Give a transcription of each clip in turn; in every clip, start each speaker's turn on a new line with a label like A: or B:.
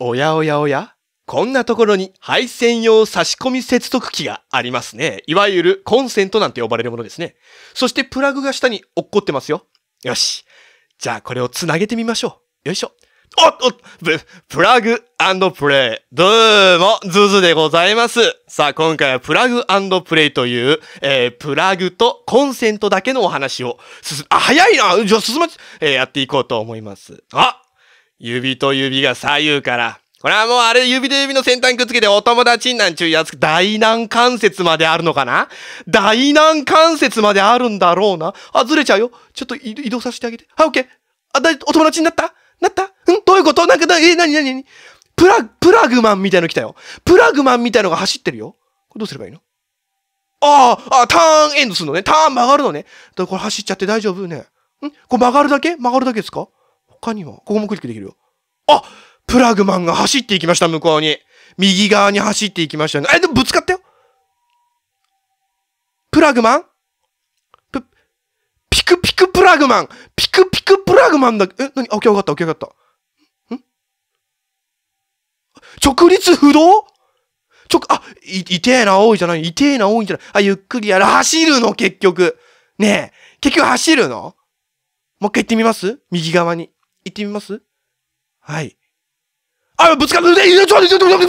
A: おやおやおやこんなところに配線用差し込み接続器がありますね。いわゆるコンセントなんて呼ばれるものですね。そしてプラグが下に落っこってますよ。よし。じゃあこれをつなげてみましょう。よいしょ。おっと、っププラグプレイ。どうも、ズズでございます。さあ、今回はプラグプレイという、えー、プラグとコンセントだけのお話を進、あ、早いなじゃあ進ま、えー、やっていこうと思います。あ指と指が左右から。これはもうあれ指と指の先端くっつけてお友達になんちゅうやつ、大難関節まであるのかな大難関節まであるんだろうな。あ、ずれちゃうよ。ちょっと移動させてあげて。はい、オッケー。あ、だ、お友達になったなったんどういうことなんか、え、なになになにプラ、プラグマンみたいの来たよ。プラグマンみたいのが走ってるよ。これどうすればいいのああ、あターンエンドするのね。ターン曲がるのね。だからこれ走っちゃって大丈夫ね。んこれ曲がるだけ曲がるだけですか他には、ここもクリックできるよ。あプラグマンが走っていきました、向こうに。右側に走っていきましたね。え、でもぶつかったよプラグマンピクピクプラグマンピクピクプラグマンだえ、なにあ、OK、わかった、OK、よかった。ん直立不動ちょ、あ、い、痛てえな、多いじゃない、いてえな、多いじゃない。あ、ゆっくりやる。走るの、結局。ねえ、結局走るのもう一回行ってみます右側に。行ってみますはい。あ、ぶつかる。え、ちょ、ちょ、ちょ、ちょ、ちょ、二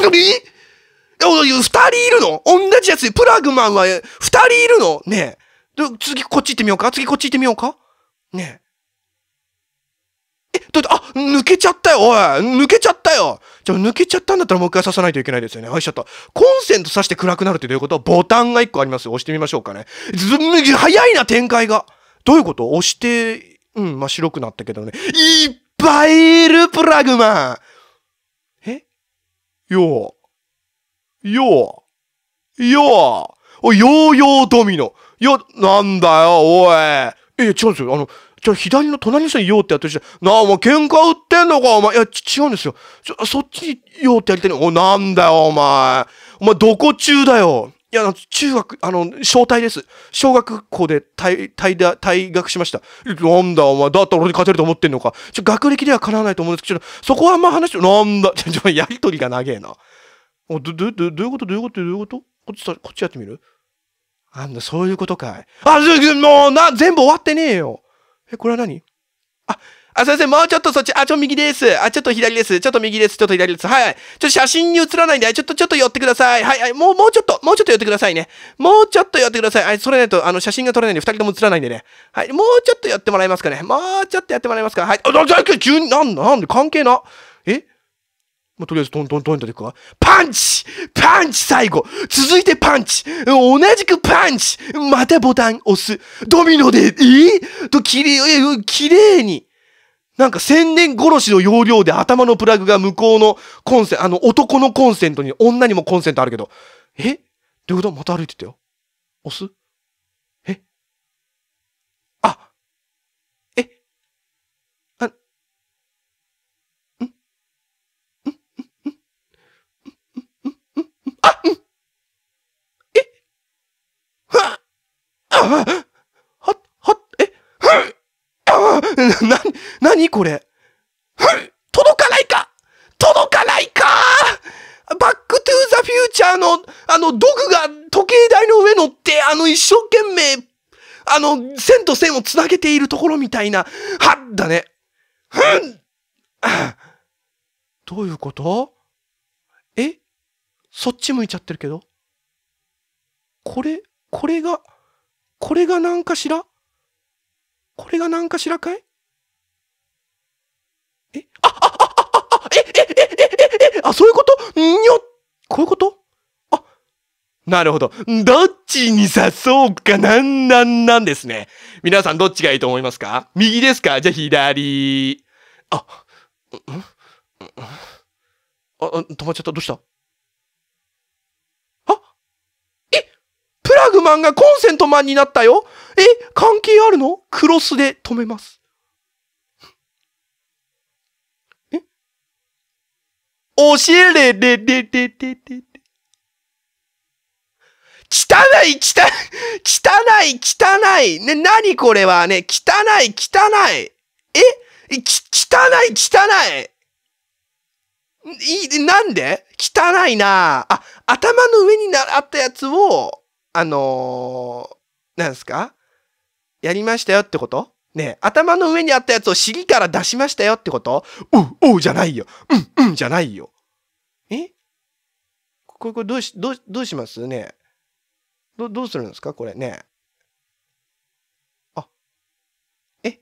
A: 人いるの同じやつプラグマンは二人いるのねえ。次こっち行ってみようか次こっち行ってみようかねえ。え、だって、あ、抜けちゃったよ、おい抜けちゃったよじゃ抜けちゃったんだったらもう一回刺さないといけないですよね。はい、しちゃった。コンセント刺して暗くなるってどういうことボタンが一個ありますよ。押してみましょうかね。ず、早いな、展開が。どういうこと押して、うん、まあ、白くなったけどね。いっバイルプラグマンえよう。よう。よう。おい、ヨーヨードミノ。よ、なんだよ、おい。え、違うんですよ。あの、じゃ左の隣の人にヨうってやってるし、なあ、お前喧嘩売ってんのか、お前。いや、違うんですよ。ちょ、そっちにようってやりたいの。お、なんだよ、お前。お前、どこ中だよ。いや、中学、あの、小隊です。小学校で退、退だ、退学しました。なんだお前、だったら俺に勝てると思ってんのか。ちょ、学歴ではかなわないと思うんですけど、そこはあんま話して、なんだ、ちょ、やりとりが長えな。お、ど、ど、ど、どういうことどういうことどういうことこっち、こっちやってみるあんだ、そういうことかい。あ、もうな、全部終わってねえよ。え、これは何あ、あ、すいません、もうちょっとそっち、あ、ちょ右です。あ、ちょっと左です。ちょっと右です。ちょっと左です。はい、はい。ちょっと写真に写らないんで、ちょっと、ちょっと寄ってください。はい、はい。もう、もうちょっと、もうちょっと寄ってくださいね。もうちょっと寄ってください。はい、それないと、あの、写真が撮れないんで、二人とも写らないんでね。はい、もうちょっと寄ってもらえますかね。もうちょっとやってもらえますか。はい。あ、じゃあ、急に、なん、なんで、関係な。えまあ、とりあえずトントントンとでいくかパンチパンチ最後続いてパンチ同じくパンチまたボタン押すドミノでえー、と、きれい、きれいになんか千年殺しの要領で頭のプラグが向こうのコンセント、あの男のコンセントに女にもコンセントあるけど、えどういうことまた歩いてたよ。押すえあえあんんんんんんんんんあんえはんん何これふん届かないか届かないかバックトゥーザフューチャーの、あの、ドグが時計台の上乗って、あの、一生懸命、あの、線と線をつなげているところみたいな、はっだね。ふんどういうことえそっち向いちゃってるけどこれ、これが、これが何かしらこれが何かしらかいあ、そういうことにょこういうことあ、なるほど。どっちに刺そうかなんなんなんですね。皆さんどっちがいいと思いますか右ですかじゃあ左。あ、うん、うん、あ、止まっちゃった。どうしたあえプラグマンがコンセントマンになったよえ関係あるのクロスで止めます。おしれででででで汚い、汚い、汚い、汚い。ね、何これはね、汚い、汚い。えき、汚い、汚い。い、なんで汚いなあ、頭の上になあったやつを、あのー、なんすかやりましたよってことね頭の上にあったやつを尻から出しましたよってことう、うじゃないよ。うん、うんじゃないよ。えこれ、これどうし、どう、どうしますねど、どうするんですかこれね。あ。え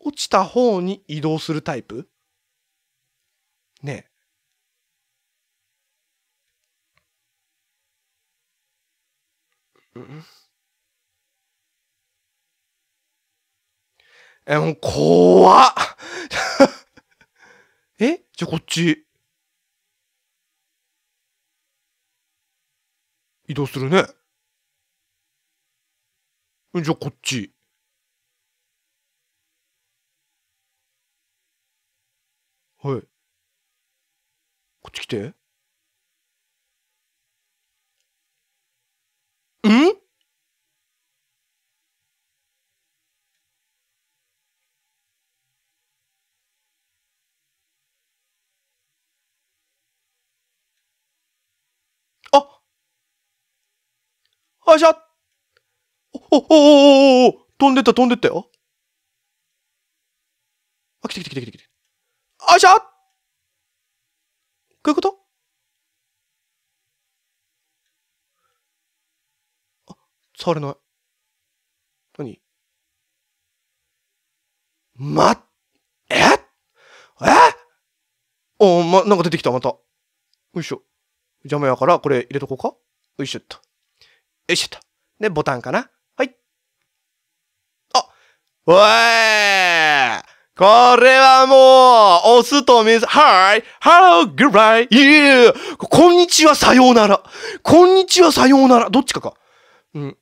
A: 落ちた方に移動するタイプねえ。うんえ、もう、怖っ えじゃあこっち。移動するね。じゃあこっち。はい。こっち来て。よいしょお、お、お、お、お飛んでった、飛んでったよ。あ、来て来て来て来て来て。よいしょこういうことあ、触れない。何ま、ええおま、なんか出てきた、また。よいしょ。邪魔やから、これ入れとこうかよいしょっと。よいしょと。で、ボタンかな。はい。あおいこれはもう、押すとみず、はいハローグライ y こんにちは、さようならこんにちは、さようならどっちかか。うん。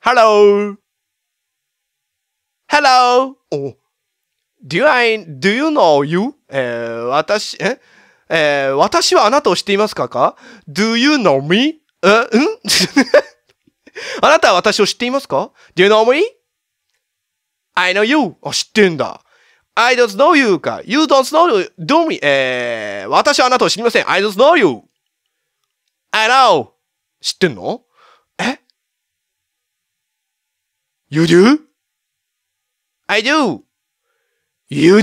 A: ハロー Hello! お Do I, do you know you? えー、私、ええー、私はあなたを知っていますかか ?Do you know me? え、うんあなたは私を知っていますか ?Do you know me?I know you. あ、知ってんだ。I don't know you か。You don't know you. do me. えー、私はあなたを知りません。I don't know you.I know. 知ってんのえ ?You do?I do.You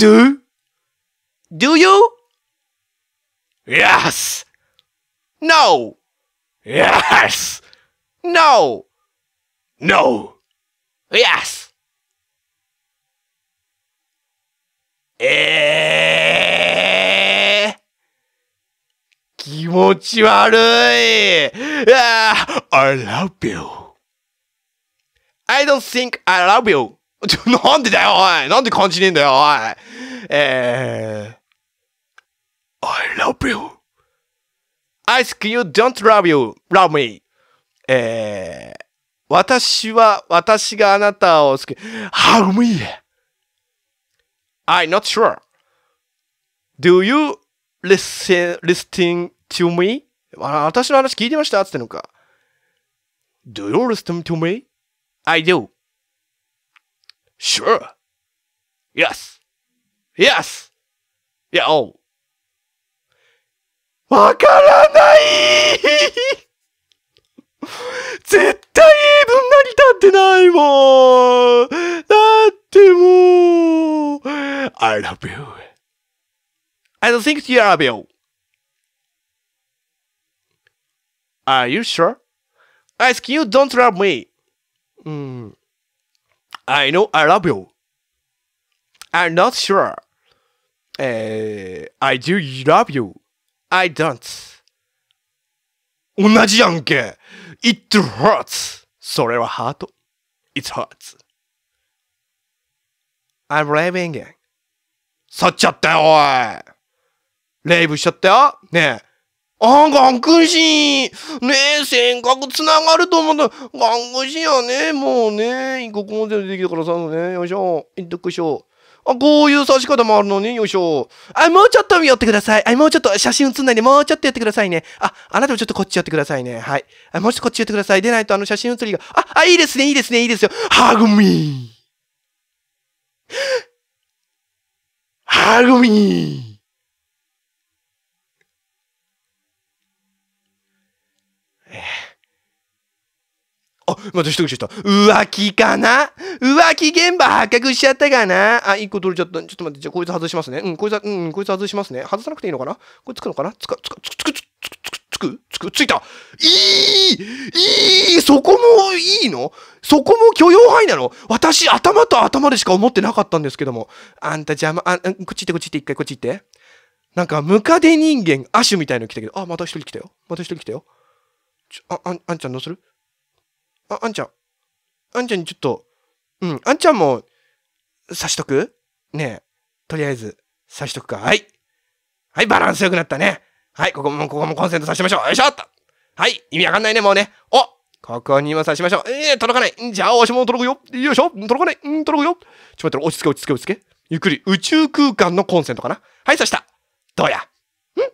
A: do?Do you?Yes!No!Yes! No! No. Yes. Eh. I love you.I don't think I love you. なんでだよ、おい。なんで感じねえんだよ、おい。えー、I love you.I think you don't love you, love me. えー、eh. 私は、私があなたを好き。How me? I'm not sure. Do you listen, listen to me? 私の話聞いてましたってのか。Do you listen to me? I do. Sure. Yes. Yes. Yeah, oh. わからない絶対 tired of you. I don't think you are, you. Are you sure? Ask you don't love me. Mm. I know I love you. I'm not sure. Uh, I do love you. I don't. 同じやんけ !It hurts! それはハート。It hurts. I'm leaving. 去っちゃったよ、おい。レイブしちゃったよ。ねえ。ああ、クンくン。ねえ、せんかくつながると思ったンクシーンはね。もうね、ここも全部できたからさ、ね。よいしょ。いっとくしょ。あ、こういう刺し方もあるのね。よいしょ。あ、もうちょっと寄ってください。あ、もうちょっと写真写んないで、もうちょっとやってくださいね。あ、あなたもちょっとこっちやってくださいね。はい。あ、もうちょっとこっちやってください。でないとあの写真写りが。あ、あ、いいですね、いいですね、いいですよ。ハグミー h a r m o n あ、また一口した。浮気かな浮気現場発覚しちゃったかなあ、一個取れちゃった。ちょっと待って、じゃあこいつ外しますね。うん、こいつうん、こいつ外しますね。外さなくていいのかなこれつくのかなつか、つか、つく、つく、つく。くつくついたいいいいそこもいいのそこも許容範囲なの私、頭と頭でしか思ってなかったんですけども。あんた邪魔、あ、こっち行ってこっち行って一回こっち行って。なんか、ムカデ人間、アシュみたいの来たけど、あ、また一人来たよ。また一人来たよ。ちょ、あ、あん、あんちゃんどうするあ、あんちゃん。あんちゃんにちょっと、うん、あんちゃんも、刺しとくねえ、とりあえず、刺しとくか。はい。はい、バランス良くなったね。はい、ここも、ここもコンセントさせましょう。よいしょっと。はい、意味わかんないね、もうね。おここにも刺しましょう。ええー、届かない。じゃあ、押しも届くよ。よいしょ。届かない。うん、届くよ。ちょっと待って、落ち着け、落ち着け、落ち着け。ゆっくり。宇宙空間のコンセントかな。はい、刺した。どうや。ん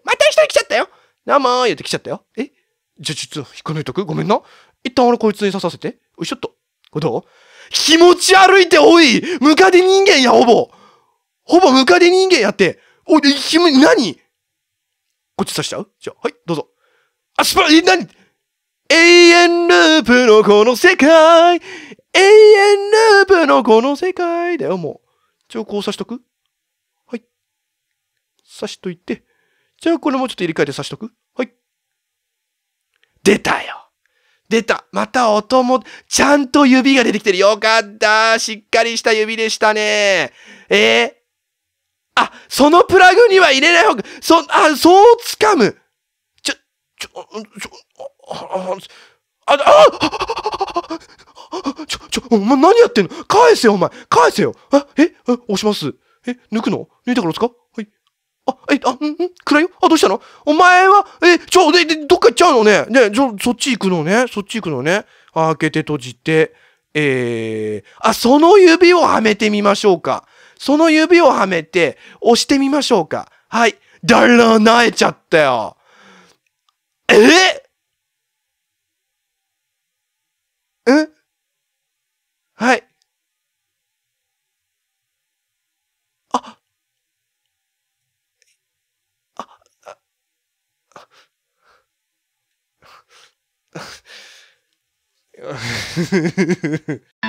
A: また一人来ちゃったよ。なまもー言って来ちゃったよ。えじゃあ、ちょっと、引っこ抜いとく。ごめんな。一旦俺こいつに刺させて。よいしょっと。これどう気持ち悪いて、おいムカデ人間や、ほぼ。ほぼムカデ人間やって。おい、ひむ、何こっち刺しちゃうじゃあ、はい、どうぞ。あ、すばらしい何永遠ループのこの世界永遠ループのこの世界だよ、もう。じゃあ、こう刺しとくはい。刺しといて。じゃあ、これもちょっと入れ替えて刺しとくはい。出たよ出たまた音も、ちゃんと指が出てきてるよかったしっかりした指でしたねえー、あ、そのプラグには入れない方が、そ、あ、そうつかむ。ちょ、ちょ、ちょ、あ、あ、あ、あ、あ、ちょ、ちょ、お前何やってんの返せよ、お前。返せよ。あ、え、え、押します。え、抜くの抜いたからですかはい。あ、え、あ、んん暗いよあ、どうしたのお前は、え、ちょ、で、で、どっか行っちゃうのね。ね、ちょ、そっち行くのね。そっち行くのね。開けて閉じて。えー、あ、その指をはめてみましょうか。その指をはめて押してみましょうか。はい。だらなえちゃったよ。えうんはい。あ、あ、あ、あ、